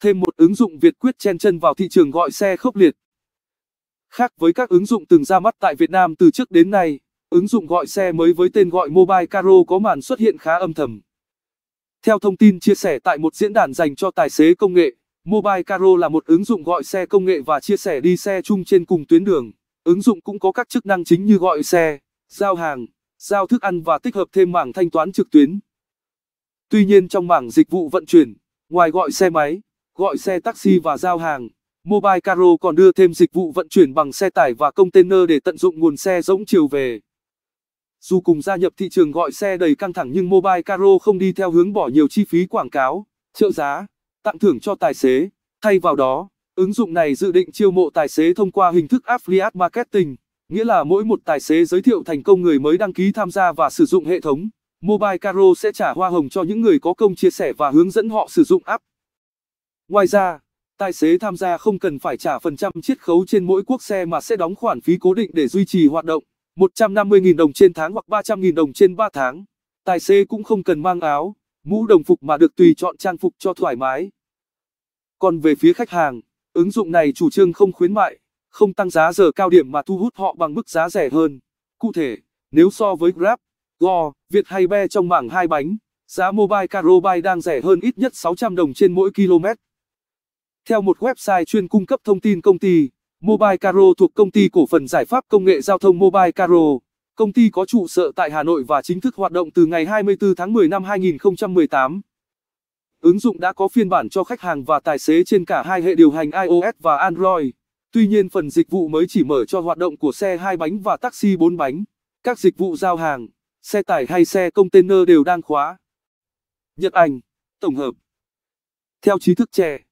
thêm một ứng dụng Việt quyết chen chân vào thị trường gọi xe khốc liệt. Khác với các ứng dụng từng ra mắt tại Việt Nam từ trước đến nay, ứng dụng gọi xe mới với tên gọi Mobile Caro có màn xuất hiện khá âm thầm. Theo thông tin chia sẻ tại một diễn đàn dành cho tài xế công nghệ, Mobile Caro là một ứng dụng gọi xe công nghệ và chia sẻ đi xe chung trên cùng tuyến đường. Ứng dụng cũng có các chức năng chính như gọi xe, giao hàng, giao thức ăn và tích hợp thêm mảng thanh toán trực tuyến. Tuy nhiên trong mảng dịch vụ vận chuyển, ngoài gọi xe máy, gọi xe taxi và giao hàng. Mobile Caro còn đưa thêm dịch vụ vận chuyển bằng xe tải và container để tận dụng nguồn xe rỗng chiều về. Dù cùng gia nhập thị trường gọi xe đầy căng thẳng nhưng Mobile Caro không đi theo hướng bỏ nhiều chi phí quảng cáo, trợ giá, tặng thưởng cho tài xế. Thay vào đó, ứng dụng này dự định chiêu mộ tài xế thông qua hình thức affiliate marketing, nghĩa là mỗi một tài xế giới thiệu thành công người mới đăng ký tham gia và sử dụng hệ thống. Mobile Caro sẽ trả hoa hồng cho những người có công chia sẻ và hướng dẫn họ sử dụng app. Ngoài ra, tài xế tham gia không cần phải trả phần trăm chiết khấu trên mỗi quốc xe mà sẽ đóng khoản phí cố định để duy trì hoạt động, 150.000 đồng trên tháng hoặc 300.000 đồng trên 3 tháng. Tài xế cũng không cần mang áo, mũ đồng phục mà được tùy chọn trang phục cho thoải mái. Còn về phía khách hàng, ứng dụng này chủ trương không khuyến mại, không tăng giá giờ cao điểm mà thu hút họ bằng mức giá rẻ hơn. Cụ thể, nếu so với Grab, Go, Việt hay Be trong mảng hai bánh, giá Mobile Carobike đang rẻ hơn ít nhất 600 đồng trên mỗi km. Theo một website chuyên cung cấp thông tin công ty, Mobile Caro thuộc công ty cổ phần giải pháp công nghệ giao thông Mobile Caro. Công ty có trụ sở tại Hà Nội và chính thức hoạt động từ ngày 24 tháng 10 năm 2018. Ứng dụng đã có phiên bản cho khách hàng và tài xế trên cả hai hệ điều hành iOS và Android. Tuy nhiên phần dịch vụ mới chỉ mở cho hoạt động của xe hai bánh và taxi 4 bánh. Các dịch vụ giao hàng, xe tải hay xe container đều đang khóa. Nhật Anh, tổng hợp. Theo trí thức trẻ